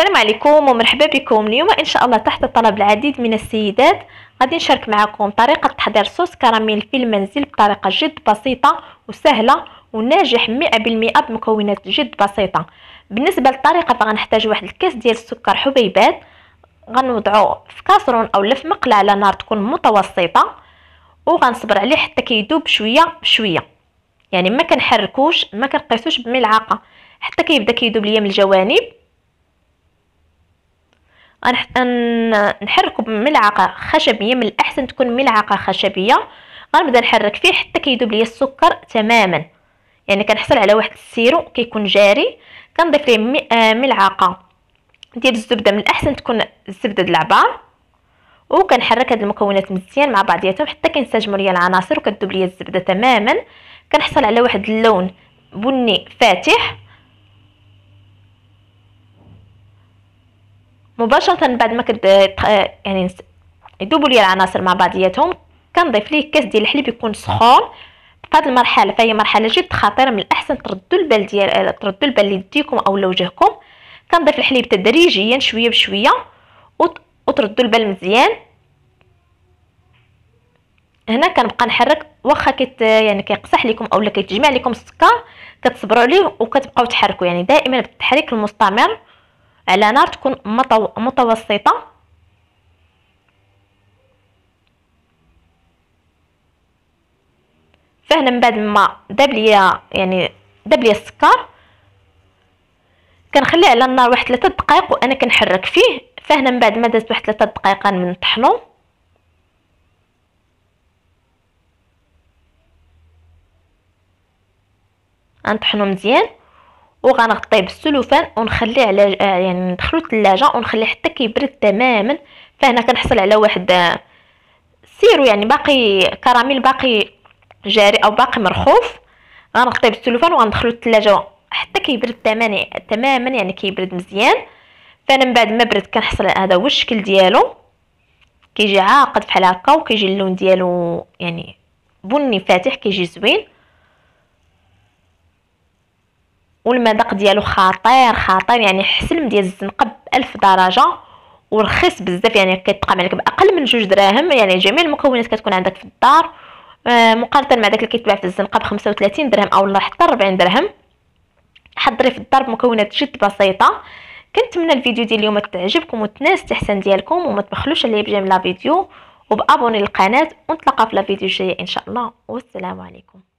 السلام عليكم ومرحبا بكم اليوم ان شاء الله تحت طلب العديد من السيدات غادي نشارك معكم طريقه تحضير صوص كراميل في المنزل بطريقه جد بسيطه وسهله وناجح 100% بمكونات جد بسيطه بالنسبه للطريقه فغنحتاج واحد الكاس ديال السكر حبيبات غنوضعو في كاسرون اولا في مقله على نار تكون متوسطه وغنصبر عليه حتى كيدوب شويه بشويه يعني ما كنحركوش ما كنقيسوش بملعقه حتى كيبدا كيدوب ليا من الجوانب نحركو بملعقه خشبيه من الاحسن تكون ملعقه خشبيه غنبدا نحرك فيه حتى كيذوب ليا السكر تماما يعني كنحصل على واحد السيرو كيكون جاري كنضيف ليه آه، ملعقه ديال الزبده من الاحسن تكون الزبده د العبار وكنحرك هاد المكونات مزيان مع بعضياتهم حتى كينسجموا ليا العناصر وكتذوب ليا الزبده تماما كنحصل على واحد اللون بني فاتح مباشرة بعد ما كد يعني يدوبوا لي العناصر مع بعضياتهم كنضيف ليه كاس ديال الحليب يكون سخون فهاد المرحله فهي مرحله جد خطيره من الاحسن تردوا البال ديال تردوا البال ليديكم او لوجهكم كنضيف الحليب تدريجيا شويه بشويه وتردوا البال مزيان هنا كنبقى نحرك واخا كيت يعني كيقصح لكم اولا كيتجمع لكم السكر كتصبروا عليه وكتبقاو تحركوا يعني دائما بالتحريك المستمر على نار تكون مطو متوسطة فهنا من بعد ما داب ليا يعني داب ليا السكر كنخليه على النار واحد 3 دقائق وانا كنحرك فيه فهنا من بعد ما دازت واحد 3 دقائق من طحنو غنطحنو مزيان وغنغطيه بالسلوفان ونخليه على آه، يعني ندخلو الثلاجه ونخليه حتى كيبرد تماما فهنا كنحصل على واحد آه، سيرو يعني باقي كراميل باقي جاري او باقي مرخوف غنغطيه بالسلوفان وغندخلو الثلاجه حتى كيبرد تماما تماما يعني كيبرد مزيان فانا من بعد ما برد كنحصل على هذا هو الشكل ديالو كيجي عاقد بحال هكا وكيجي اللون ديالو يعني بني فاتح كيجي زوين والمذاق ديالو خطير خطير يعني حسلم ديال الزنقه ب 1000 درجه ورخيص بزاف يعني كيتقام عليك باقل من جوج دراهم يعني جميع المكونات كتكون عندك في الدار آه، مقارنه مع داك اللي كيتباع في الزنقه ب 35 درهم اولا حتى 40 درهم حضري في الدار بمكونات جد بسيطه كنتمنى الفيديو ديال اليوم تعجبكم وتناس التحسن ديالكم وما تبخلوش عليا بجيم لا فيديو وبابوني للقناه ونتلاقى في لا فيديو الجايه ان شاء الله والسلام عليكم